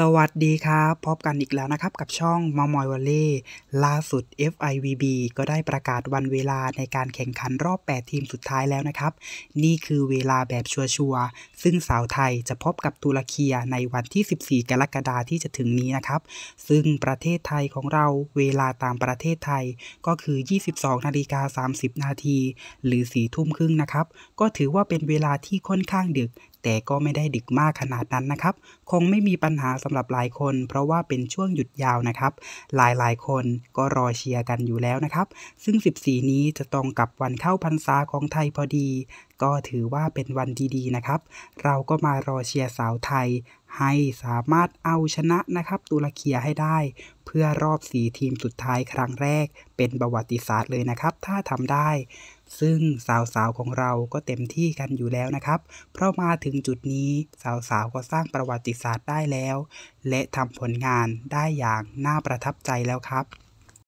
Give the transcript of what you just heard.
สวัสดีครับพบกันอีกแล้วนะครับกับช่องมอมอยวอลเล่ล่าสุด FIVB ก็ได้ประกาศวันเวลาในการแข่งขันรอบ 8 ทีมสุดท้ายแล้วนะครับ นี่คือเวลาแบบชัวร์ๆซึ่งสาวไทยจะพบกับตุรกีในวันที่ 14กรกฎาคมที่จะถึงนี้นะครับ ซึ่งประเทศไทยของเราเวลาตามประเทศไทยก็คือ 22นาฬิกา30 นาที หรือ4ทุ่มครึ่งนะครับ ก็ถือว่าเป็นเวลาที่ค่อนข้างดึกแต่ก็ไม่ได้ดึกมากขนาดนั้นนะครับ คงไม่มีปัญหาสำหรับหลายคน เพราะว่าเป็นช่วงหยุดยาวนะครับ หลายหลายคนก็รอเชียร์กันอยู่แล้วนะครับ ซึ่ง 14 นี้จะตรงกับวันเข้าพรรษาของไทยพอดี ก็ถือว่าเป็นวันดีๆนะครับ เราก็มารอเชียร์สาวไทยให้สามารถเอาชนะนะครับตุรกีให้ได้ เพื่อรอบสีทีมสุดท้ายครั้งแรกเป็นประวัติศาสตร์เลยนะครับถ้าทำได้ ซึ่งสาวๆ ของเราก็เต็มที่กันอยู่แล้วนะครับเพราะมาถึงจุดนี้สาวๆ ก็สร้างประวัติศาสตร์ได้แล้ว และทำผลงานได้อย่างน่าประทับใจแล้วครับ